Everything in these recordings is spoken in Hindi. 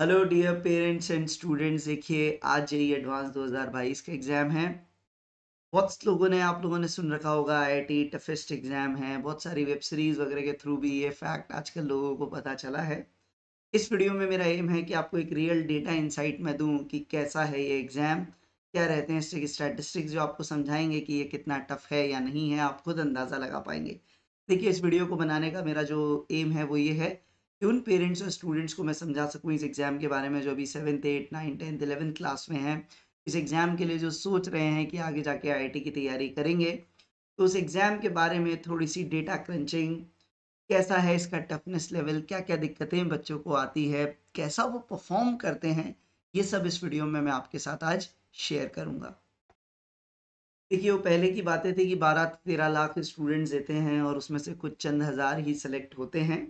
hello dear parents and students देखिए आज ये एडवांस 2022 का एग्ज़ाम है बहुत लोगों ने आप लोगों ने सुन रखा होगा आईआईटी टफेस्ट एग्ज़ाम है बहुत सारी वेब सीरीज़ वगैरह के थ्रू भी ये फैक्ट आजकल लोगों को पता चला है इस वीडियो में मेरा एम है कि आपको एक रियल डेटा इंसाइट मैं दूँ कि कैसा है ये एग्ज़ाम क्या रहते हैं इसके स्टैटिस्टिक्स जो आपको समझाएंगे कि ये कितना टफ है या नहीं है आप खुद अंदाज़ा लगा पाएंगे देखिए इस वीडियो को बनाने का मेरा जो एम है वो ये है कि उन पेरेंट्स और स्टूडेंट्स को मैं समझा सकूँ इस एग्ज़ाम के बारे में जो अभी seventh eight nine tenth eleventh class में हैं इस एग्ज़ाम के लिए जो सोच रहे हैं कि आगे जाके आई की तैयारी करेंगे तो उस एग्ज़ाम के बारे में थोड़ी सी डेटा क्रंचिंग कैसा है इसका टफनेस लेवल क्या क्या दिक्कतें बच्चों को आती है कैसा वो परफॉर्म करते हैं ये सब इस वीडियो में मैं आपके साथ आज शेयर करूँगा देखिए वो पहले की बातें थी कि बारह तेरह लाख स्टूडेंट्स देते हैं और उसमें से कुछ चंद हज़ार ही सेलेक्ट होते हैं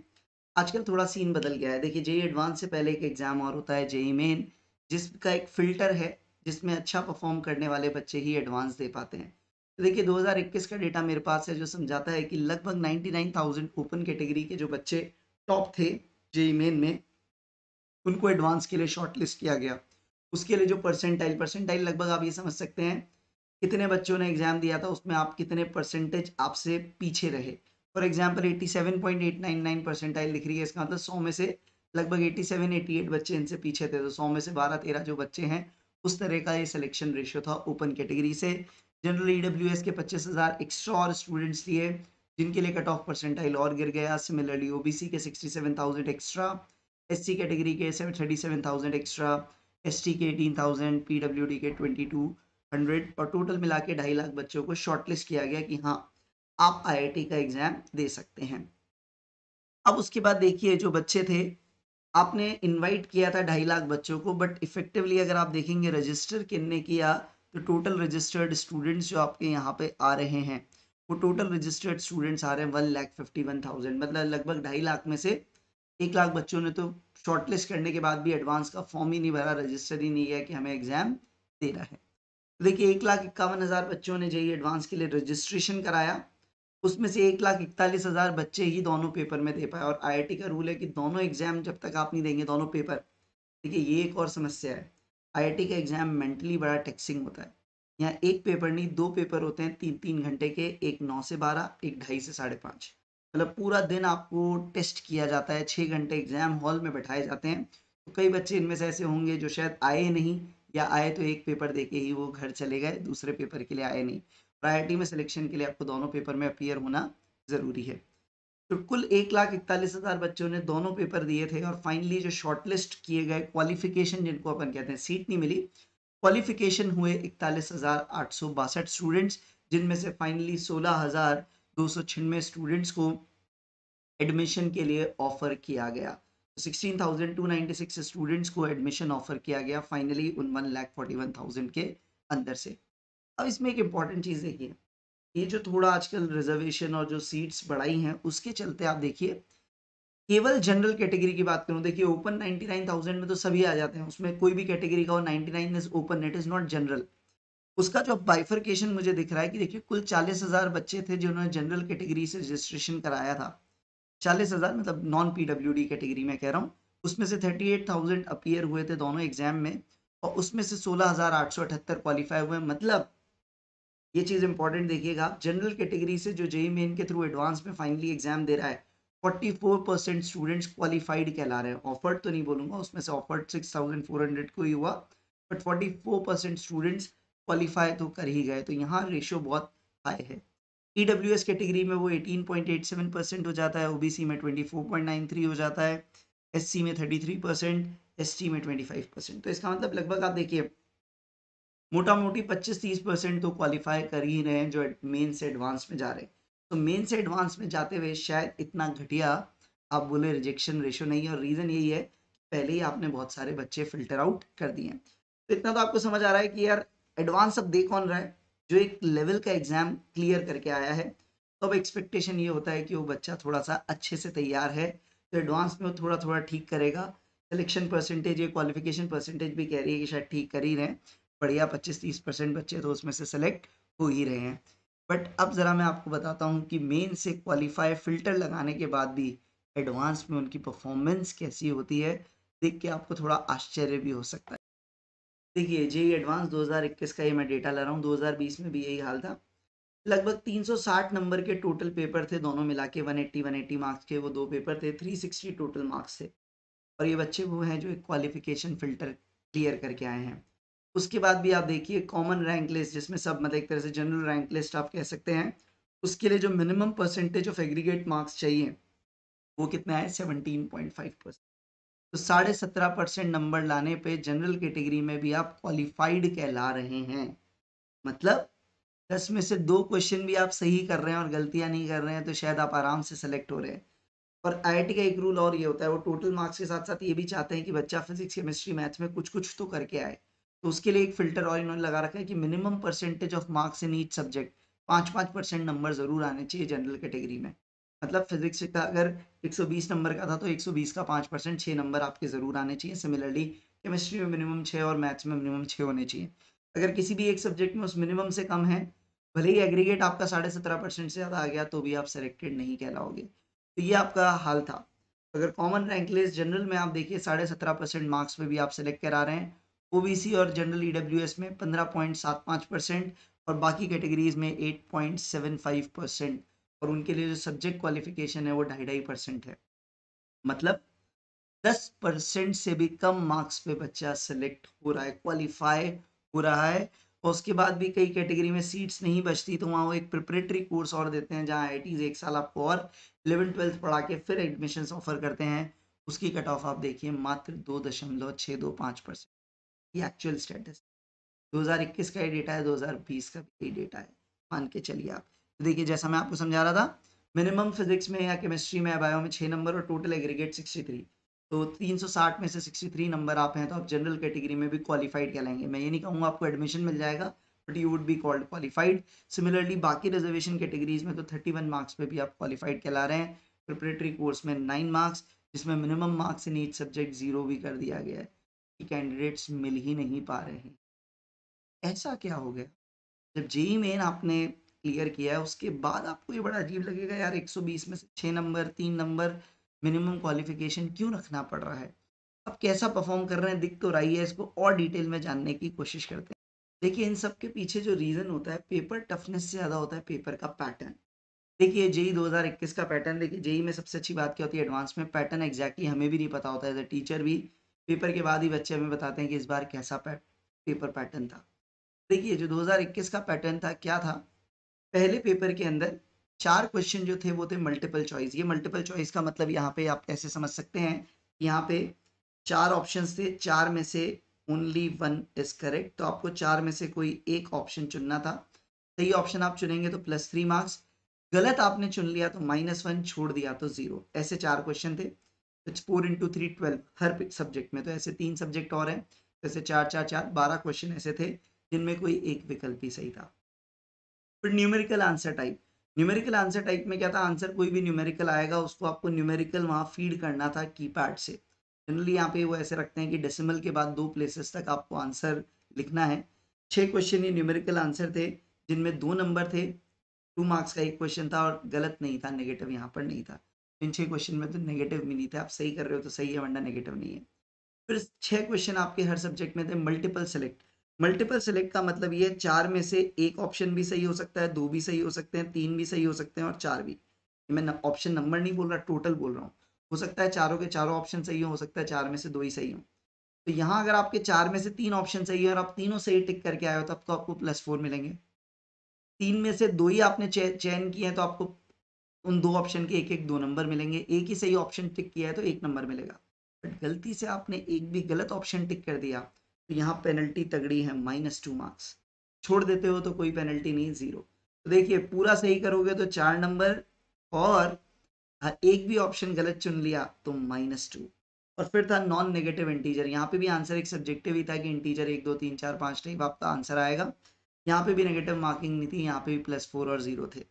आजकल थोड़ा सीन बदल गया है देखिए जेई एडवांस e से पहले एक एग्ज़ाम और होता है जेई मेन e जिसका एक फ़िल्टर है जिसमें अच्छा परफॉर्म करने वाले बच्चे ही एडवांस दे पाते हैं तो देखिए 2021 का डेटा मेरे पास है जो समझाता है कि लगभग 99,000 ओपन कैटेगरी के जो बच्चे टॉप थे जेई मेन e में उनको एडवांस के लिए शॉर्टलिस्ट किया गया उसके लिए जो परसेंटाइल परसेंटाइल लगभग आप ये समझ सकते हैं कितने बच्चों ने एग्ज़ाम दिया था उसमें आप कितने परसेंटेज आपसे पीछे रहे for example seven point eight nine nine percentile लिख रही है इसका मतलब सौ में से लगभग सेवन एटी एट बच्चे इनसे पीछे थे तो सौ में से बारह तेरह जो बच्चे हैं उस तरह का ये सिलेक्शन रेशियो था ओपन कैटेगरी से जनरल एस e के पच्चीस हज़ार एक्स्ट्रा और स्टूडेंट्स लिए जिनके लिए कट ऑफ परसेंटाइल और गिर गया सिमिलरली सी के थाउजेंड एक्स्ट्रा सी कैटेगरी के थाउजेंड एक्स्ट्रा टी के 18,000 डी के हंड्रेड और टोटल मिला के ढाई लाख बच्चों को शॉर्टलिस्ट किया गया कि हाँ आप आईआईटी का एग्जाम दे सकते हैं अब उसके बाद देखिए जो बच्चे थे आपने इनवाइट किया था ढाई लाख बच्चों को बट इफेक्टिवली अगर आप देखेंगे रजिस्टर किनने किया तो टोटल रजिस्टर्ड स्टूडेंट्स जो आपके यहाँ पे आ रहे हैं वो टोटल रजिस्टर्ड स्टूडेंट्स आ रहे हैं one lakh fifty one thousand मतलब लगभग ढाई लाख में से एक लाख बच्चों ने तो शॉर्टलिस्ट करने के बाद भी एडवांस का फॉर्म ही नहीं भरा रजिस्टर ही नहीं किया कि हमें एग्जाम देना है तो देखिए एक लाख इक्यावन हज़ार बच्चों ने जो एडवांस के लिए रजिस्ट्रेशन कराया उसमें से एक लाख इकतालीस हज़ार बच्चे ही दोनों पेपर में दे पाए और आईआईटी का रूल है कि दोनों एग्ज़ाम जब तक आप नहीं देंगे दोनों पेपर देखिए ये एक और समस्या है आईआईटी का एग्ज़ाम मेंटली बड़ा टैक्सिंग होता है यहाँ एक पेपर नहीं दो पेपर होते हैं तीन तीन घंटे के एक नौ से बारह एक ढाई से साढ़े पाँच मतलब पूरा दिन आपको टेस्ट किया जाता है छः घंटे एग्ज़ाम हॉल में बैठाए जाते हैं तो कई बच्चे इनमें से ऐसे होंगे जो शायद आए नहीं या आए तो एक पेपर दे के ही वो घर चले गए दूसरे पेपर के लिए आए नहीं प्रायरिटी में सिलेक्शन के लिए आपको दोनों पेपर में अपियर होना ज़रूरी है तो कुल एक लाख इकतालीस हज़ार बच्चों ने दोनों पेपर दिए थे और फाइनली जो शॉर्टलिस्ट किए गए क्वालिफिकेशन जिनको अपन कहते हैं सीट नहीं मिली क्वालिफिकेशन हुए इकतालीस हज़ार आठ सौ बासठ स्टूडेंट्स जिनमें से फाइनली सोलह हज़ार दो सौ छियानवे स्टूडेंट्स को एडमिशन के लिए ऑफर किया गया 16,296 स्टूडेंट्स को एडमिशन ऑफर किया गया फाइनली उन one lakh forty one thousand के अंदर से अब इसमें एक इम्पॉर्टेंट चीज़ देखिए ये जो थोड़ा आजकल रिजर्वेशन और जो सीट्स बढ़ाई हैं उसके चलते आप देखिए केवल जनरल कैटेगरी की बात करूं देखिए ओपन नाइन्टी नाइन थाउजेंड में तो सभी आ जाते हैं उसमें कोई भी कैटेगरी का हो nine is open it is not general उसका जो बाइफरकेशन मुझे दिख रहा है कि देखिए कुल चालीस हजार बच्चे थे जिन्होंने जनरल कैटेगरी से रजिस्ट्रेशन कराया था चालीस हजार मतलब नॉन डी कैटेगरी में कह रहा हूँ उसमें से थर्टी एट थाउजेंड अपियर हुए थे दोनों एग्जाम में और उसमें से सोलह हजार आठ सौ अठहत्तर क्वालिफाई हुए मतलब ये चीज़ इंपॉर्टेंट देखिएगा जनरल कैटेगरी से जो जेई मेन e e के थ्रू एडवांस में फाइनली एग्जाम दे रहा है 44 परसेंट स्टूडेंट्स क्वालिफाइड कहला रहे हैं ऑफर तो नहीं बोलूंगा उसमें से ऑफर 6400 को ही हुआ बट 44 परसेंट स्टूडेंट्स क्वालिफाई तो कर ही गए तो यहाँ रेशियो बहुत हाई है ई डब्ल्यू एस कैटेगरी में वो 18.87 परसेंट हो जाता है ओबीसी में 24.93 हो जाता है एससी में 33 परसेंट एस में 25 परसेंट तो इसका मतलब लगभग आप देखिए मोटा मोटी 25-30 परसेंट तो क्वालिफाई कर ही रहे हैं जो मेन से एडवांस में जा रहे हैं तो मेन से एडवांस में जाते हुए शायद इतना घटिया आप बोले रिजेक्शन रेशो नहीं है और रीज़न यही है पहले ही आपने बहुत सारे बच्चे फिल्टर आउट कर दिए हैं तो इतना तो आपको समझ आ रहा है कि यार एडवांस अब दे कौन रहा है जो एक लेवल का एग्जाम क्लियर करके आया है तो अब एक्सपेक्टेशन ये होता है कि वो बच्चा थोड़ा सा अच्छे से तैयार है तो एडवांस में वो थोड़ा थोड़ा ठीक करेगा सिलेक्शन परसेंटेज या क्वालिफिकेशन परसेंटेज भी कह रही है कि शायद ठीक कर ही रहे हैं बढ़िया पच्चीस तीस परसेंट बच्चे तो उसमें से सेलेक्ट हो ही रहे हैं बट अब ज़रा मैं आपको बताता हूँ कि मेन से क्वालिफाई फिल्टर लगाने के बाद भी एडवांस में उनकी परफॉर्मेंस कैसी होती है देख के आपको थोड़ा आश्चर्य भी हो सकता है देखिए जे एडवांस 2021 का ये मैं डेटा ला रहा हूँ 2020 में भी यही हाल था लगभग 360 नंबर के टोटल पेपर थे दोनों मिला के वन एट्टी मार्क्स के वो दो पेपर थे 360 टोटल मार्क्स थे और ये बच्चे वो हैं जो एक क्वालिफिकेशन फिल्टर क्लियर करके आए हैं उसके बाद भी आप देखिए कॉमन रैंक लिस्ट जिसमें सब मतलब एक तरह से जनरल रैंक लिस्ट आप कह सकते हैं उसके लिए जो minimum percentage of aggregate marks चाहिए वो कितना है सेवनटीन पॉइंट फाइव परसेंट तो साढ़े सत्रह परसेंट नंबर लाने पे जनरल कैटेगरी में भी आप क्वालिफाइड कहला रहे हैं मतलब दस में से दो क्वेश्चन भी आप सही कर रहे हैं और गलतियां नहीं कर रहे हैं तो शायद आप आराम से सेलेक्ट हो रहे हैं और आई का एक रूल और ये होता है वो टोटल मार्क्स के साथ साथ ये भी चाहते हैं कि बच्चा फिजिक्स केमिस्ट्री मैथ्स में कुछ कुछ तो करके आए तो उसके लिए एक फिल्टर और इन्होंने लगा रखा है कि minimum percentage of marks in each subject पाँच पाँच परसेंट नंबर ज़रूर आने चाहिए जनरल कैटेगरी में मतलब फिजिक्स का अगर 120 नंबर का था तो 120 का पाँच परसेंट छः नंबर आपके ज़रूर आने चाहिए सिमिलरली केमिस्ट्री में मिनिमम छः और मैथ्स में मिनिमम छः होने चाहिए अगर किसी भी एक सब्जेक्ट में उस मिनिमम से कम है भले ही एग्रीगेट आपका साढ़े सत्रह परसेंट से ज़्यादा आ गया तो भी आप सेलेक्टेड नहीं कहलाओगे तो ये आपका हाल था अगर कॉमन रैंक लिस्ट जनरल में आप देखिए साढ़े सत्रह परसेंट मार्क्स पे भी आप सेलेक्ट करा रहे हैं ओबीसी और जनरल ईडब्ल्यूएस e में पाँच परसेंट और बाकी कैटेगरीज में फाइव परसेंट और उनके लिए जो सब्जेक्ट क्वालिफिकेशन है वो ढाई ढाई परसेंट है मतलब दस परसेंट से भी कम मार्क्स पे बच्चा सेलेक्ट हो रहा है क्वालिफाई हो रहा है और उसके बाद भी कई कैटेगरी में सीट्स नहीं बचती तो वहाँ वो एक प्रिपरेटरी कोर्स और देते हैं जहाँ आई एक साल आपको और इलेवन ट्वेल्थ पढ़ा के फिर एडमिशन ऑफर करते हैं उसकी कट ऑफ आप देखिए मात्र दो दशमलव छः दो पाँच परसेंट ये एक्चुअल स्टेटस 2021 का ही डेटा है 2020 का भी डेटा है मान के चलिए आप तो देखिए जैसा मैं आपको समझा रहा था मिनिमम फिजिक्स में या केमिस्ट्री में बायो में छः नंबर और टोटल एग्रीगेट थ्री तो 360 में से 63 नंबर आप हैं तो आप जनरल कैटेगरी में भी क्वालिफाइड कहलाएंगे मैं ये नहीं कहूँगा आपको एडमिशन मिल जाएगा but you would be called qualified similarly बाकी रिजर्वेशन कैटेगरीज में तो 31 मार्क्स पे भी आप क्वालिफाइड कहला रहे हैं प्रिपरेटरी कोर्स में नाइन मार्क्स जिसमें minimum marks in each subject zero भी कर दिया गया है कैंडिडेट्स मिल ही नहीं पा रहे हैं ऐसा क्या हो गया जब जेई मेन आपने क्लियर किया है उसके बाद आपको ये बड़ा अजीब लगेगा यार 120 में से छः नंबर तीन नंबर मिनिमम क्वालिफिकेशन क्यों रखना पड़ रहा है अब कैसा परफॉर्म कर रहे हैं दिख तो रही है इसको और डिटेल में जानने की कोशिश करते हैं देखिए इन सब के पीछे जो रीज़न होता है पेपर टफनेस से ज़्यादा होता है पेपर का पैटर्न देखिए जेई 2021 का पैटर्न देखिए जेई में सबसे अच्छी बात क्या होती है एडवांस में पैटर्न एग्जैक्टली हमें भी नहीं पता होता है एज ए टीचर भी पेपर के बाद ही बच्चे हमें बताते हैं कि इस बार कैसा पैट, पेपर पैटर्न था देखिए जो 2021 का पैटर्न था क्या था पहले पेपर के अंदर चार क्वेश्चन जो थे वो थे मल्टीपल चॉइस ये मल्टीपल चॉइस का मतलब यहाँ पे आप ऐसे समझ सकते हैं यहाँ पे चार ऑप्शंस थे चार में से ओनली वन इज करेक्ट तो आपको चार में से कोई एक ऑप्शन चुनना था सही ऑप्शन आप चुनेंगे तो प्लस थ्री मार्क्स गलत आपने चुन लिया तो माइनस वन छोड़ दिया तो जीरो ऐसे चार क्वेश्चन थे it's four into three twelve हर सब्जेक्ट में तो ऐसे तीन सब्जेक्ट और हैं जैसे चार चार चार बारह क्वेश्चन ऐसे थे जिनमें कोई एक विकल्प ही सही था फिर numerical answer type numerical answer type में क्या था आंसर कोई भी न्यूमेरिकल आएगा उसको आपको न्यूमेरिकल वहाँ फीड करना था पैड से जनरली यहाँ पे वो ऐसे रखते हैं कि डेसिमल के बाद दो प्लेसेस तक आपको आंसर लिखना है छः क्वेश्चन ये न्यूमेरिकल आंसर थे जिनमें दो नंबर थे टू मार्क्स का एक क्वेश्चन था और गलत नहीं था नेगेटिव यहाँ पर नहीं था इन छह क्वेश्चन में तो नेगेटिव भी नहीं थे आप सही कर रहे हो तो सही है वरना नेगेटिव नहीं है फिर छह क्वेश्चन आपके हर सब्जेक्ट में थे मल्टीपल सेलेक्ट मल्टीपल सेलेक्ट का मतलब ये चार में से एक ऑप्शन भी सही हो सकता है दो भी सही हो सकते हैं तीन भी सही हो सकते हैं और चार भी मैं ऑप्शन नंबर नहीं बोल रहा टोटल बोल रहा हूँ हो सकता है चारों के चारों ऑप्शन सही हो, हो सकता है चार में से दो ही सही हो तो यहाँ अगर आपके चार में से तीन ऑप्शन सही है और आप तीनों सही टिक करके आए हो तो आपको आपको प्लस फोर मिलेंगे तीन में से दो ही आपने चयन किए हैं तो आपको उन दो ऑप्शन के एक एक दो नंबर मिलेंगे एक ही सही ऑप्शन टिक किया है तो एक नंबर मिलेगा बट गलती से आपने एक भी गलत ऑप्शन टिक कर दिया तो यहाँ पेनल्टी तगड़ी है माइनस टू मार्क्स छोड़ देते हो तो कोई पेनल्टी नहीं जीरो तो देखिए पूरा सही करोगे तो चार नंबर और हाँ, एक भी ऑप्शन गलत चुन लिया तो माइनस टू और फिर था नॉन नेगेटिव इंटीजर यहाँ पे भी आंसर एक सब्जेक्टिव ही था कि इंटीजर एक दो तीन चार पाँच टाइप आपका आंसर आएगा यहाँ पे भी नेगेटिव मार्किंग नहीं थी यहाँ पे भी प्लस फोर और जीरो थे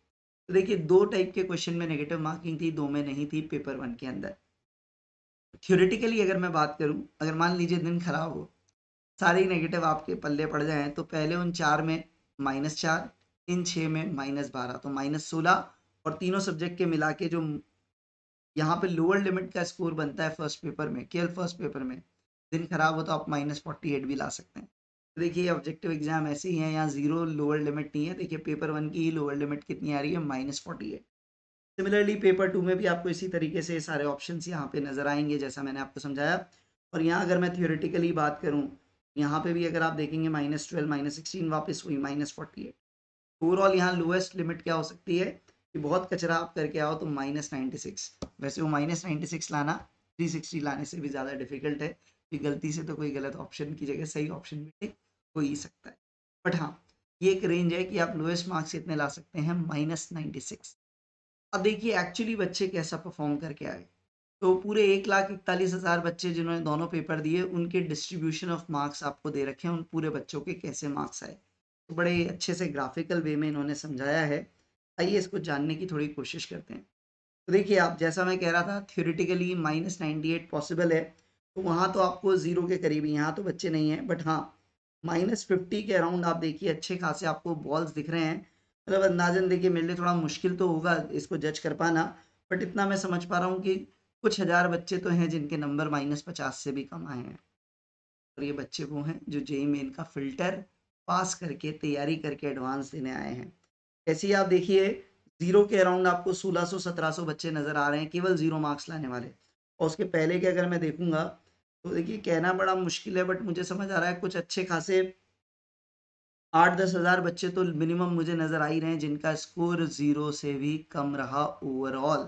तो देखिए दो टाइप के क्वेश्चन में नेगेटिव मार्किंग थी दो में नहीं थी पेपर वन के अंदर थ्योरेटिकली अगर मैं बात करूं अगर मान लीजिए दिन खराब हो सारे नेगेटिव आपके पल्ले पड़ जाएं तो पहले उन चार में माइनस चार इन छः में माइनस बारह तो माइनस सोलह और तीनों सब्जेक्ट के मिला के जो यहाँ पे लोअर लिमिट का स्कोर बनता है फर्स्ट पेपर में केवल फर्स्ट पेपर में दिन खराब हो तो आप माइनस फोर्टी एट भी ला सकते हैं देखिए ऑब्जेक्टिव एग्जाम ऐसे ही है यहाँ जीरो लोअर लिमिट नहीं है देखिए पेपर वन की ही लोअर लिमिट कितनी आ रही है minus forty eight similarly paper two में भी आपको इसी तरीके से सारे ऑप्शन यहाँ पे नज़र आएंगे जैसा मैंने आपको समझाया और यहाँ अगर मैं थियोरेटिकली बात करूँ यहाँ पे भी अगर आप देखेंगे माइनस ट्वेल्व माइनस सिक्सटीन वापस हुई माइनस फोर्टी एट ओवरऑल यहाँ लोएस्ट लिमिट क्या हो सकती है कि बहुत कचरा आप करके आओ तो माइनस नाइन्टी सिक्स वैसे वो माइनस नाइन्टी सिक्स लाना थ्री सिक्सटी लाने से भी ज़्यादा डिफिकल्ट है कि गलती से तो कोई गलत ऑप्शन की जगह सही ऑप्शन भी हो ही सकता है बट हाँ ये एक रेंज है कि आप लोएस्ट मार्क्स इतने ला सकते हैं माइनस नाइन्टी सिक्स अब देखिए एक्चुअली बच्चे कैसा परफॉर्म करके आए तो पूरे एक लाख इकतालीस हज़ार बच्चे जिन्होंने दोनों पेपर दिए उनके डिस्ट्रीब्यूशन ऑफ मार्क्स आपको दे रखे हैं उन पूरे बच्चों के कैसे मार्क्स आए तो बड़े अच्छे से ग्राफिकल वे में इन्होंने समझाया है आइए इसको जानने की थोड़ी कोशिश करते हैं तो देखिए आप जैसा मैं कह रहा था theoretically minus ninety eight possible है तो वहाँ तो आपको ज़ीरो के करीब यहाँ तो बच्चे नहीं हैं बट हाँ माइनस फिफ्टी के अराउंड आप देखिए अच्छे खासे आपको बॉल्स दिख रहे हैं मतलब अंदाजन देखिए मेरे लिए थोड़ा मुश्किल तो होगा इसको जज कर पाना बट इतना मैं समझ पा रहा हूँ कि कुछ हज़ार बच्चे तो हैं जिनके नंबर माइनस पचास से भी कम आए हैं और ये बच्चे वो हैं जो जेई मेन e का फिल्टर पास करके तैयारी करके एडवांस देने आए हैं ऐसे ही आप देखिए जीरो के अराउंड आपको सत्रह सौ बच्चे नज़र आ रहे हैं केवल जीरो मार्क्स लाने वाले और उसके पहले के अगर मैं देखूंगा तो देखिए कहना बड़ा मुश्किल है बट मुझे समझ आ रहा है कुछ अच्छे खासे आठ दस हज़ार बच्चे तो मिनिमम मुझे नज़र आ ही रहे हैं जिनका स्कोर ज़ीरो से भी कम रहा ओवरऑल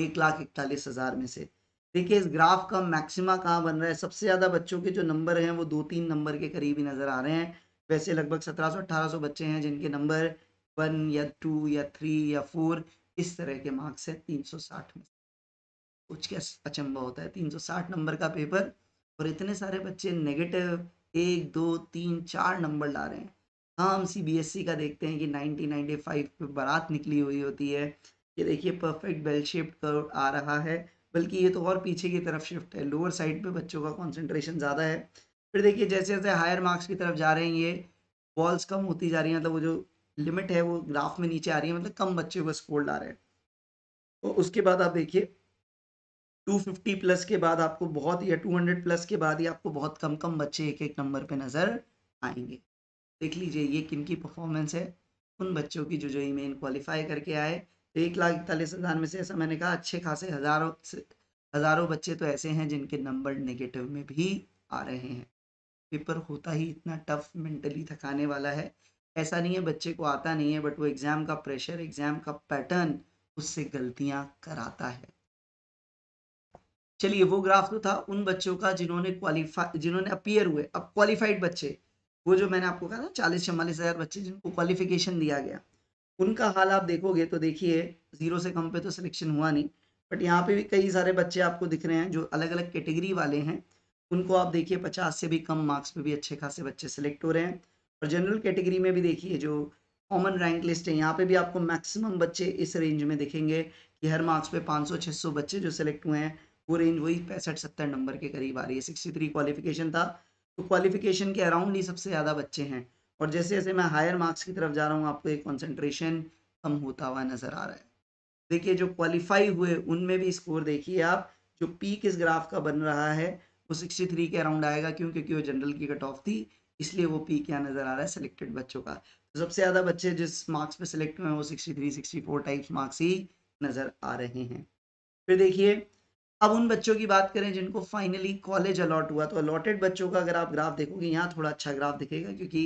एक लाख इकतालीस हज़ार में से देखिए इस ग्राफ का मैक्सिमा कहाँ बन रहा है सबसे ज़्यादा बच्चों के जो नंबर हैं वो दो तीन नंबर के करीब ही नज़र आ रहे हैं वैसे लगभग सत्रह सौ अठारह सौ बच्चे हैं जिनके नंबर वन या टू या थ्री या फोर इस तरह के मार्क्स है तीन सौ साठ में कुछ क्या अचंबा होता है तीन सौ साठ नंबर का पेपर और इतने सारे बच्चे नेगेटिव एक दो तीन चार नंबर ला रहे हैं हाँ हम सी बी एस सी का देखते हैं कि नाइनटीन नाइन्टी फाइव पर बारात निकली हुई होती है ये देखिए परफेक्ट बेल शेप्ड कर्व आ रहा है बल्कि ये तो और पीछे की तरफ शिफ्ट है लोअर साइड पे बच्चों का कंसंट्रेशन ज़्यादा है फिर देखिए जैसे जैसे हायर मार्क्स की तरफ जा रहे हैं ये बॉल्स कम होती जा रही है मतलब वो जो लिमिट है वो ग्राफ में नीचे आ रही है मतलब कम बच्चे को स्कोर ला रहे हैं और तो उसके बाद आप देखिए 250 प्लस के बाद आपको बहुत या 200 प्लस के बाद ही आपको बहुत कम कम बच्चे एक एक नंबर पे नज़र आएंगे देख लीजिए ये किन की परफॉर्मेंस है उन बच्चों की जो जो ई मेन क्वालिफाई करके आए एक लाख इकतालीस हज़ार में से ऐसा मैंने कहा अच्छे खासे हज़ारों हज़ारों बच्चे तो ऐसे हैं जिनके नंबर नेगेटिव में भी आ रहे हैं पेपर होता ही इतना टफ मेंटली थकाने वाला है ऐसा नहीं है बच्चे को आता नहीं है बट वो एग्ज़ाम का प्रेशर एग्ज़ाम का पैटर्न उससे गलतियाँ कराता है चलिए वो ग्राफ तो था उन बच्चों का जिन्होंने क्वालिफाई जिन्होंने अपियर हुए अब क्वालिफाइड बच्चे वो जो मैंने आपको कहा ना चालीस चवालीस हज़ार बच्चे जिनको क्वालिफिकेशन दिया गया उनका हाल आप देखोगे तो देखिए ज़ीरो से कम पे तो सिलेक्शन हुआ नहीं बट यहाँ पे भी कई सारे बच्चे आपको दिख रहे हैं जो अलग अलग कैटेगरी वाले हैं उनको आप देखिए पचास से भी कम मार्क्स पे भी अच्छे खासे बच्चे सेलेक्ट हो रहे हैं और जनरल कैटेगरी में भी देखिए जो कॉमन रैंक लिस्ट है यहाँ पे भी आपको मैक्सिमम बच्चे इस रेंज में दिखेंगे कि हर मार्क्स पे पाँच सौ बच्चे जो सिलेक्ट हुए हैं वो रेंज वही पैंसठ सत्तर नंबर के करीब आ रही है सिक्सटी थ्री क्वालिफिकेशन था तो क्वालिफिकेशन के अराउंड ही सबसे ज़्यादा बच्चे हैं और जैसे जैसे मैं हायर मार्क्स की तरफ जा रहा हूँ आपको एक कॉन्सेंट्रेशन कम होता हुआ नज़र आ रहा है देखिए जो क्वालिफाई हुए उनमें भी स्कोर देखिए आप जो पीक इस ग्राफ का बन रहा है वो सिक्सटी थ्री के अराउंड आएगा क्यों क्योंकि वो जनरल की कट ऑफ थी इसलिए वो पीक यहाँ नज़र आ रहा है सिलेक्टेड बच्चों का तो सबसे ज़्यादा बच्चे जिस मार्क्स पे सिलेक्ट हुए हैं वो sixty three sixty four types marks ही नज़र आ रहे हैं फिर देखिए अब उन बच्चों की बात करें जिनको फाइनली कॉलेज अलॉट हुआ तो अलॉटेड बच्चों का अगर आप ग्राफ देखोगे यहाँ थोड़ा अच्छा ग्राफ दिखेगा क्योंकि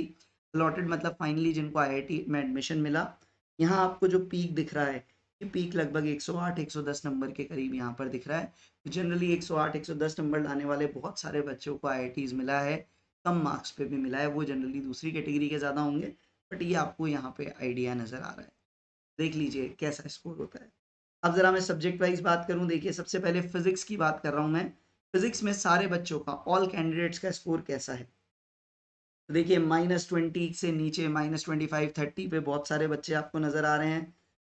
अलॉटेड मतलब फाइनली जिनको आई में एडमिशन मिला यहाँ आपको जो पीक दिख रहा है ये पीक लगभग 108 110 नंबर के करीब यहाँ पर दिख रहा है जनरली 108 110 नंबर लाने वाले बहुत सारे बच्चों को आई मिला है कम मार्क्स पे भी मिला है वो जनरली दूसरी कैटेगरी के ज़्यादा होंगे बट ये आपको यहाँ पे आइडिया नज़र आ रहा है देख लीजिए कैसा स्कोर होता है अब ज़रा मैं सब्जेक्ट वाइज बात करूं देखिए सबसे पहले फिजिक्स की बात कर रहा हूं मैं फिजिक्स में सारे बच्चों का ऑल कैंडिडेट्स का स्कोर कैसा है तो देखिए माइनस ट्वेंटी से नीचे माइनस ट्वेंटी फाइव थर्टी पे बहुत सारे बच्चे आपको नज़र आ रहे हैं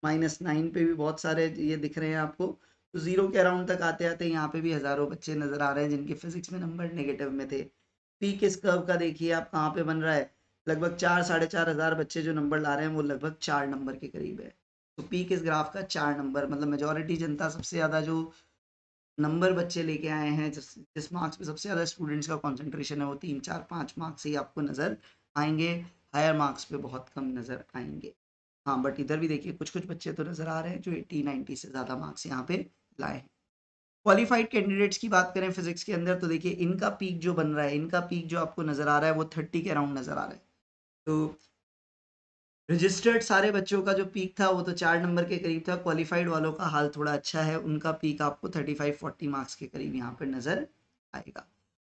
माइनस नाइन पे भी बहुत सारे ये दिख रहे हैं आपको तो ज़ीरो के अराउंड तक आते आते यहाँ पे भी हज़ारों बच्चे नज़र आ रहे हैं जिनके फिजिक्स में नंबर नेगेटिव में थे पी किस कर्व का देखिए आप कहाँ पे बन रहा है लगभग चार साढ़े चार हज़ार बच्चे जो नंबर ला रहे हैं वो लगभग चार नंबर के करीब है तो पीक इस ग्राफ का चार नंबर मतलब मेजोरिटी जनता सबसे ज़्यादा जो नंबर बच्चे लेके आए हैं जिस जिस मार्क्स पे सबसे ज़्यादा स्टूडेंट्स का कॉन्सेंट्रेशन है वो तीन चार पाँच मार्क्स ही आपको नज़र आएंगे हायर मार्क्स पे बहुत कम नज़र आएंगे हाँ बट इधर भी देखिए कुछ कुछ बच्चे तो नज़र आ रहे हैं जो एट्टी नाइन्टी से ज़्यादा मार्क्स यहाँ पे लाए हैं क्वालिफाइड कैंडिडेट्स की बात करें फिजिक्स के अंदर तो देखिए इनका पीक जो बन रहा है इनका पीक जो आपको नज़र आ रहा है वो थर्टी के अराउंड नज़र आ रहा है तो रजिस्टर्ड सारे बच्चों का जो पीक था वो तो चार नंबर के करीब था क्वालिफाइड वालों का हाल थोड़ा अच्छा है उनका पीक आपको 35-40 मार्क्स के करीब यहाँ पर नज़र आएगा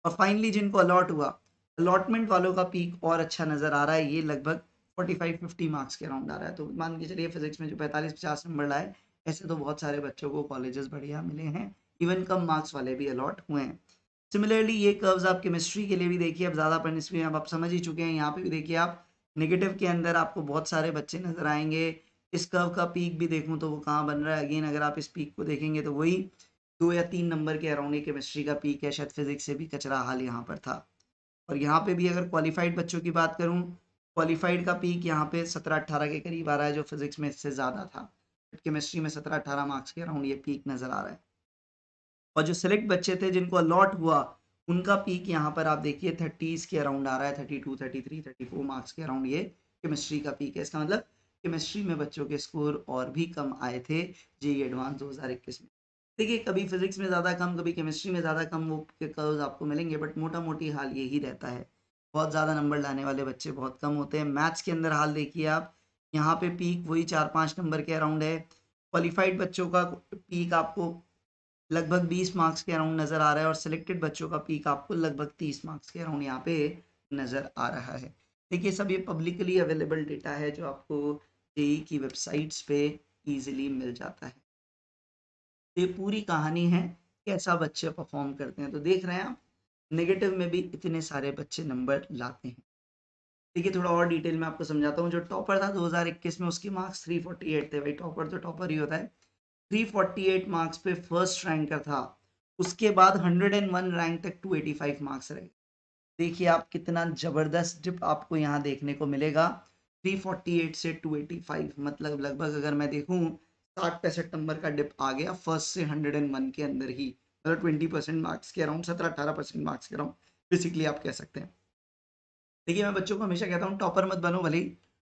और फाइनली जिनको अलॉट हुआ अलॉटमेंट वालों का पीक और अच्छा नज़र आ रहा है ये लगभग 45-50 मार्क्स के अराउंड आ रहा है तो मान के चलिए फिजिक्स में जो पैंतालीस पचास नंबर लाए ऐसे तो बहुत सारे बच्चों को कॉलेजेस बढ़िया मिले हैं इवन कम मार्क्स वाले भी अलॉट हुए हैं सिमिलरली ये कर्व्स आप केमिस्ट्री के लिए भी देखिए अब ज़्यादा इसमें आप समझ ही चुके हैं यहाँ पे भी देखिए आप नेगेटिव के अंदर आपको बहुत सारे बच्चे नज़र आएंगे इस कर्व का पीक भी देखूँ तो वो कहाँ बन रहा है अगेन अगर आप इस पीक को देखेंगे तो वही दो या तीन नंबर के अराउंड केमिस्ट्री का पीक है शायद फिजिक्स से भी कचरा हाल यहाँ पर था और यहाँ पे भी अगर क्वालिफाइड बच्चों की बात करूँ क्वालिफाइड का पीक यहाँ पे सत्रह अट्ठारह के करीब आ रहा है जो फिजिक्स में इससे ज़्यादा था केमिस्ट्री में सत्रह अट्ठारह मार्क्स के अराउंड ये पीक नज़र आ रहा है और जो सिलेक्ट बच्चे थे जिनको अलॉट हुआ उनका पीक यहाँ पर आप देखिए थर्टीज़ के अराउंड आ रहा है thirty two thirty three thirty four marks के अराउंड ये केमिस्ट्री का पीक है इसका मतलब केमिस्ट्री में बच्चों के स्कोर और भी कम आए थे जी एडवांस e दो हज़ार इक्कीस में देखिए कभी फिजिक्स में ज़्यादा कम कभी केमिस्ट्री में ज़्यादा कम वो कर्ज आपको मिलेंगे बट मोटा मोटी हाल यही रहता है बहुत ज़्यादा नंबर लाने वाले बच्चे बहुत कम होते हैं मैथ्स के अंदर हाल देखिए आप यहाँ पे पीक वही चार पाँच नंबर के अराउंड है क्वालिफाइड बच्चों का पीक आपको लगभग 20 मार्क्स के अराउंड नज़र आ रहा है और सिलेक्टेड बच्चों का पीक आपको लगभग 30 मार्क्स के अराउंड यहाँ पे नज़र आ रहा है देखिए सब ये पब्लिकली अवेलेबल डेटा है जो आपको जेई e की वेबसाइट्स पे इजीली मिल जाता है तो ये पूरी कहानी है कैसा बच्चे परफॉर्म करते हैं तो देख रहे हैं आप नेगेटिव में भी इतने सारे बच्चे नंबर लाते हैं देखिए थोड़ा और डिटेल में आपको समझाता हूँ जो टॉपर था दो में उसके मार्क्स थ्री थे भाई टॉपर तो टॉपर ही होता है 348 मार्क्स पे फर्स्ट रैंकर था उसके बाद 101 रैंक तक 285 मार्क्स रहे देखिए आप कितना ज़बरदस्त डिप आपको यहाँ देखने को मिलेगा 348 से 285 मतलब लगभग अगर मैं देखूँ साठ पैंसठ नंबर का डिप आ गया फर्स्ट से 101 के अंदर ही मतलब ट्वेंटी परसेंट मार्क्स के अराउंड सत्रह अठारह परसेंट मार्क्स के अराउंड बेसिकली आप कह सकते हैं देखिए मैं बच्चों को हमेशा कहता हूँ टॉपर मत बनो भले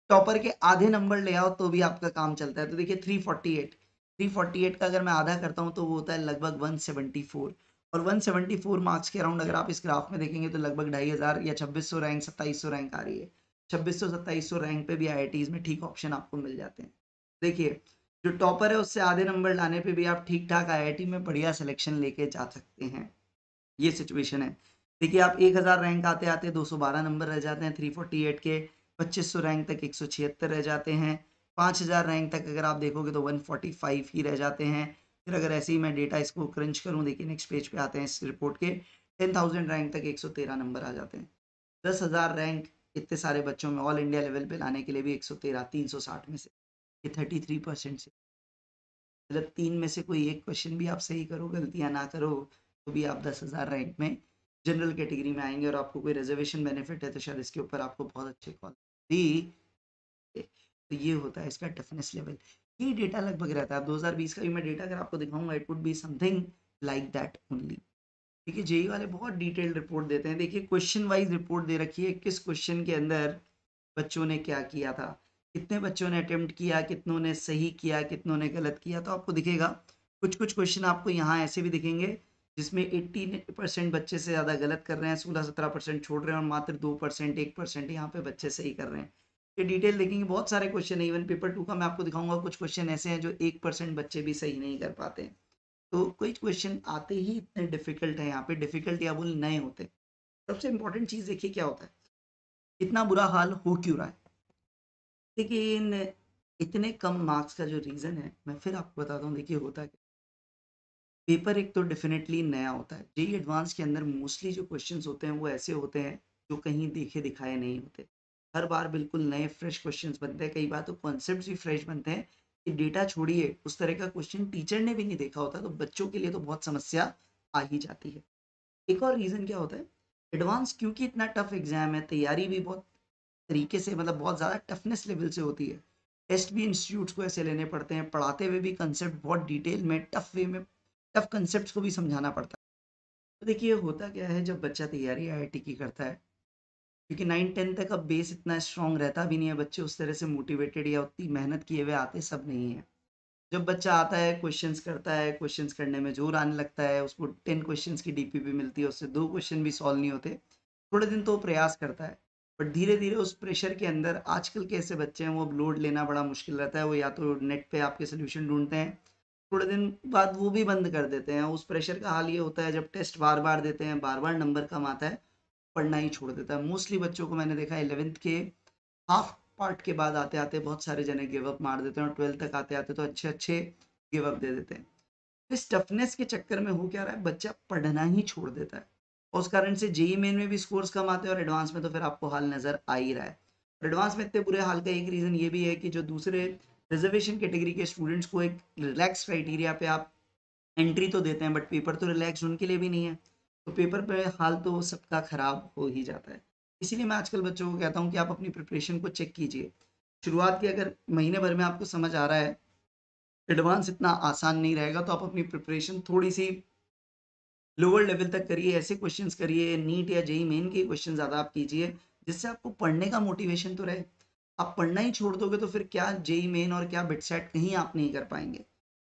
टॉपर के आधे नंबर ले आओ तो भी आपका काम चलता है तो देखिए थ्री 348 का अगर मैं आधा करता हूँ तो वो होता है लगभग 174 और 174 मार्क्स के अराउंड अगर आप इस ग्राफ में देखेंगे तो लगभग ढाई हज़ार या 2600 रैंक 2700 रैंक आ रही है 2600 2700 रैंक पे भी आई में ठीक ऑप्शन आपको मिल जाते हैं देखिए जो टॉपर है उससे आधे नंबर लाने पर भी आप ठीक ठाक आई में बढ़िया सिलेक्शन लेके जा सकते हैं ये सिचुएशन है देखिए आप हजार रैंक आते आते बारह नंबर रह जाते हैं एट के सौ रैंक तक एक रह जाते हैं पाँच हज़ार रैंक तक अगर आप देखोगे तो 145 ही रह जाते हैं फिर अगर ऐसे ही मैं डेटा इसको क्रंच करूँ देखिए नेक्स्ट पेज पे आते हैं इस रिपोर्ट के 10,000 रैंक तक 113 नंबर आ जाते हैं 10,000 रैंक इतने सारे बच्चों में ऑल इंडिया लेवल पे लाने के लिए भी 113 360 में से ये 33 परसेंट से मतलब तीन में से कोई एक क्वेश्चन भी आप सही करो गलतियाँ ना करो तो भी आप दस हज़ार रैंक में जनरल कैटेगरी में आएंगे और आपको कोई रिजर्वेशन बेनिफिट है तो शायद इसके ऊपर आपको बहुत अच्छे कॉल दी तो ये होता है इसका टफनेस लेवल ये डेटा लगभग रहता है अब 2020 का भी मैं डेटा अगर आपको दिखाऊंगा it would be something like that only ठीक है जेई वाले बहुत डिटेल्ड रिपोर्ट देते हैं देखिए क्वेश्चन वाइज रिपोर्ट दे रखी है किस क्वेश्चन के अंदर बच्चों ने क्या किया था कितने बच्चों ने अटेम्प्ट किया कितनों ने सही किया कितनों ने गलत किया तो आपको दिखेगा कुछ कुछ क्वेश्चन आपको यहाँ ऐसे भी दिखेंगे जिसमें एट्टी परसेंट बच्चे से ज़्यादा गलत कर रहे हैं सोलह सत्रह परसेंट छोड़ रहे हैं और मात्र दो परसेंट एक परसेंट यहाँ पे बच्चे सही कर रहे हैं के डिटेल देखेंगे बहुत सारे क्वेश्चन है इवन पेपर टू का मैं आपको दिखाऊंगा कुछ क्वेश्चन ऐसे हैं जो एक परसेंट बच्चे भी सही नहीं कर पाते हैं तो कोई क्वेश्चन आते ही इतने डिफिकल्ट हैं यहाँ पे डिफिकल्ट या बोल नए होते हैं सबसे इम्पोर्टेंट चीज़ देखिए क्या होता है इतना बुरा हाल हो क्यों रहा है लेकिन इतने कम मार्क्स का जो रीज़न है मैं फिर आपको बताता हूँ देखिए होता क्या पेपर एक तो डेफिनेटली नया होता है जेई एडवांस के अंदर मोस्टली जो क्वेश्चंस होते हैं वो ऐसे होते हैं जो कहीं देखे दिखाए नहीं होते हर बार बिल्कुल नए फ्रेश क्वेश्चन बनते हैं कई बार तो कॉन्सेप्ट भी फ्रेश बनते हैं कि डेटा छोड़िए उस तरह का क्वेश्चन टीचर ने भी नहीं देखा होता तो बच्चों के लिए तो बहुत समस्या आ ही जाती है एक और रीज़न क्या होता है एडवांस क्योंकि इतना टफ एग्जाम है तैयारी भी बहुत तरीके से मतलब बहुत ज़्यादा टफनेस लेवल से होती है टेस्ट भी इंस्टीट्यूट्स को ऐसे लेने पड़ते हैं पढ़ाते हुए भी कंसेप्ट बहुत डिटेल में टफ वे में टफ कंसेप्ट को भी समझाना पड़ता है तो देखिए होता क्या है जब बच्चा तैयारी आई की करता है क्योंकि नाइन टेन तक अब बेस इतना स्ट्रांग रहता भी नहीं है बच्चे उस तरह से मोटिवेटेड या उतनी मेहनत किए हुए आते सब नहीं है जब बच्चा आता है क्वेश्चन करता है क्वेश्चन करने में जोर आने लगता है उसको टेन क्वेश्चन की भी मिलती है उससे दो क्वेश्चन भी सॉल्व नहीं होते थोड़े दिन तो प्रयास करता है बट धीरे धीरे उस प्रेशर के अंदर आजकल के ऐसे बच्चे हैं वो अब लोड लेना बड़ा मुश्किल रहता है वो या तो नेट पे आपके सोल्यूशन ढूंढते हैं थोड़े दिन बाद वो भी बंद कर देते हैं उस प्रेशर का हाल ये होता है जब टेस्ट बार बार देते हैं बार बार नंबर कम आता है पढ़ना ही छोड़ देता है मोस्टली बच्चों को मैंने देखा इलेवेंथ के हाफ पार्ट के बाद आते आते बहुत सारे जने गिव अप मार देते हैं और ट्वेल्थ तक आते आते तो अच्छे अच्छे गिव अप दे देते हैं इस टफनेस के चक्कर में हो क्या रहा है बच्चा पढ़ना ही छोड़ देता है उस कारण से जेई मेन e में भी स्कोर्स कम आते हैं और एडवांस में तो फिर आपको हाल नज़र आ ही रहा है एडवांस में इतने बुरे हाल का एक रीज़न ये भी है कि जो दूसरे रिजर्वेशन कैटेगरी के स्टूडेंट्स को एक रिलैक्स क्राइटेरिया पे आप एंट्री तो देते हैं बट पेपर तो रिलैक्स उनके लिए भी नहीं है तो पेपर पे हाल तो सबका ख़राब हो ही जाता है इसीलिए मैं आजकल बच्चों को कहता हूँ कि आप अपनी प्रिपरेशन को चेक कीजिए शुरुआत के अगर महीने भर में आपको समझ आ रहा है एडवांस इतना आसान नहीं रहेगा तो आप अपनी प्रिपरेशन थोड़ी सी लोअर लेवल तक करिए ऐसे क्वेश्चंस करिए नीट या जेई मेन के क्वेश्चन ज़्यादा आप कीजिए जिससे आपको पढ़ने का मोटिवेशन तो रहे आप पढ़ना ही छोड़ दोगे तो फिर क्या जेई मेन और क्या सेट कहीं आप नहीं कर पाएंगे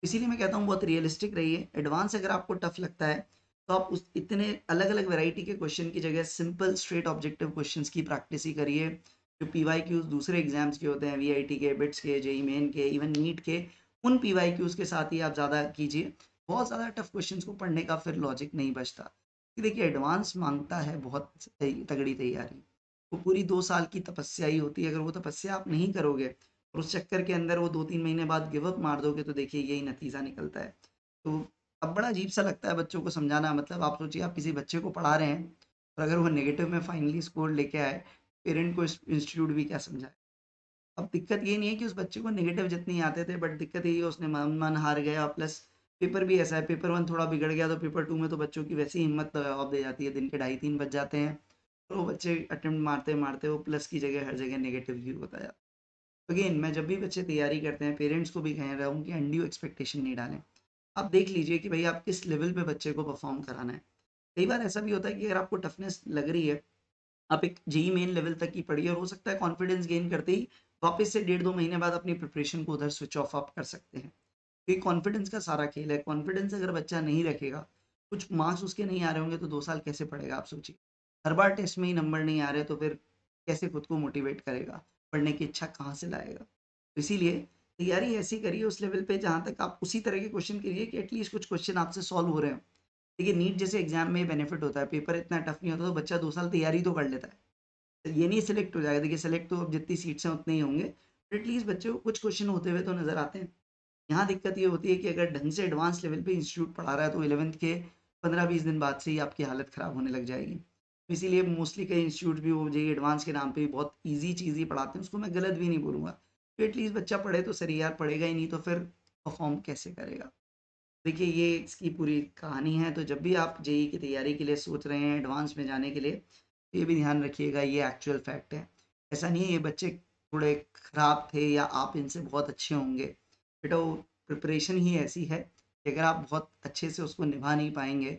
इसीलिए मैं कहता हूँ बहुत रियलिस्टिक रहिए एडवांस अगर आपको टफ लगता है तो आप उस इतने अलग अलग वैरायटी के क्वेश्चन की जगह सिंपल स्ट्रेट ऑब्जेक्टिव क्वेश्चन की प्रैक्टिस ही करिए जो पी वाई क्यूज दूसरे एग्जाम्स के होते हैं वी आई टी के बिट्स के जेई मेन e e के इवन नीट के उन पी वाई क्यूज के साथ ही आप ज़्यादा कीजिए बहुत ज़्यादा टफ क्वेश्चन को पढ़ने का फिर लॉजिक नहीं बचता देखिए एडवांस मांगता है बहुत तगड़ी तैयारी वो पूरी दो साल की तपस्या ही होती है अगर वो तपस्या आप नहीं करोगे और उस चक्कर के अंदर वो दो तीन महीने बाद गिवअप मार दोगे तो देखिए यही नतीजा निकलता है तो अब बड़ा अजीब सा लगता है बच्चों को समझाना मतलब आप सोचिए आप किसी बच्चे को पढ़ा रहे हैं और अगर वो नेगेटिव में फाइनली स्कोर लेके आए पेरेंट को इंस्टीट्यूट भी क्या समझाए अब दिक्कत ये नहीं है कि उस बच्चे को नेगेटिव जितने आते थे बट दिक्कत यही है उसने मन मन हार गया प्लस पेपर भी ऐसा है पेपर वन थोड़ा बिगड़ गया तो पेपर टू में तो बच्चों की वैसी हिम्मत जवाब दे जाती है दिन के ढाई तीन बज जाते हैं और तो वो बच्चे अटेम्प्ट मारते मारते वो प्लस की जगह हर जगह नेगेटिव ही होता जाता है अगेन मैं जब भी बच्चे तैयारी करते हैं पेरेंट्स को भी कह रहा हूँ कि अंडियो एक्सपेक्टेशन नहीं डालें आप देख लीजिए कि भाई आप किस लेवल पे बच्चे को परफॉर्म कराना है कई बार ऐसा भी होता है कि अगर आपको टफनेस लग रही है आप एक जी मेन लेवल तक ही पढ़िए और हो सकता है कॉन्फिडेंस गेन करते ही वापस से डेढ़ दो महीने बाद अपनी प्रिपरेशन को उधर स्विच ऑफ आप कर सकते हैं क्योंकि कॉन्फिडेंस का सारा खेल है कॉन्फिडेंस अगर बच्चा नहीं रखेगा कुछ मार्क्स उसके नहीं आ रहे होंगे तो दो साल कैसे पढ़ेगा आप सोचिए हर बार टेस्ट में ही नंबर नहीं आ रहे तो फिर कैसे खुद को मोटिवेट करेगा पढ़ने की इच्छा कहाँ से लाएगा तो इसीलिए तैयारी ऐसी करिए उस लेवल पे जहाँ तक आप उसी तरह के क्वेश्चन करिए कि एटलीस्ट कुछ क्वेश्चन आपसे सॉल्व हो रहे हो देखिए नीट जैसे एग्जाम में बेनिफिट होता है पेपर इतना टफ नहीं होता तो बच्चा दो साल तैयारी तो कर लेता है तो ये नहीं सिलेक्ट हो जाएगा देखिए सिलेक्ट तो अब जितनी सीट्स हैं उतने ही होंगे एटलीस्ट बच्चे को कुछ क्वेश्चन होते हुए तो नज़र आते हैं यहाँ दिक्कत ये होती है कि अगर ढंग से एडवांस लेवल पर इंस्टीट्यूट पढ़ा रहा है तो इलेवंथ के पंद्रह बीस दिन बाद से ही आपकी हालत ख़राब होने लग जाएगी तो इसीलिए मोस्टली कई इंस्टीट्यूट भी वो जो एडवांस के नाम पर भी बहुत ईजी चीज़ ही पढ़ाते हैं उसको मैं गलत भी नहीं बोलूँगा तो एटलीस्ट बच्चा पढ़े तो सर यार पढ़ेगा ही नहीं तो फिर परफॉर्म कैसे करेगा देखिए ये इसकी पूरी कहानी है तो जब भी आप जेई की तैयारी के लिए सोच रहे हैं एडवांस में जाने के लिए तो ये भी ध्यान रखिएगा ये एक्चुअल फैक्ट है ऐसा नहीं है ये बच्चे थोड़े ख़राब थे या आप इनसे बहुत अच्छे होंगे बेटा वो प्रिपरेशन ही ऐसी है कि अगर आप बहुत अच्छे से उसको निभा नहीं पाएंगे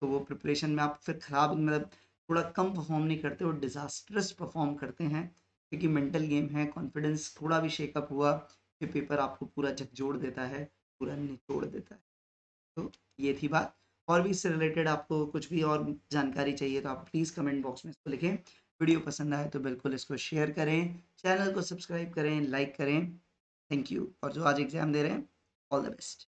तो वो प्रिपरेशन में आप फिर ख़राब मतलब थोड़ा कम परफॉर्म नहीं करते वो डिज़ास्टरस परफॉर्म करते हैं क्योंकि मेंटल गेम है कॉन्फिडेंस थोड़ा भी शेकअप हुआ ये पेपर आपको पूरा झकझोड़ देता है पूरा निचोड़ देता है तो ये थी बात और भी इससे रिलेटेड आपको कुछ भी और जानकारी चाहिए तो आप प्लीज़ कमेंट बॉक्स में इसको लिखें वीडियो पसंद आए तो बिल्कुल इसको शेयर करें चैनल को सब्सक्राइब करें लाइक करें थैंक यू और जो आज एग्ज़ाम दे रहे हैं ऑल द बेस्ट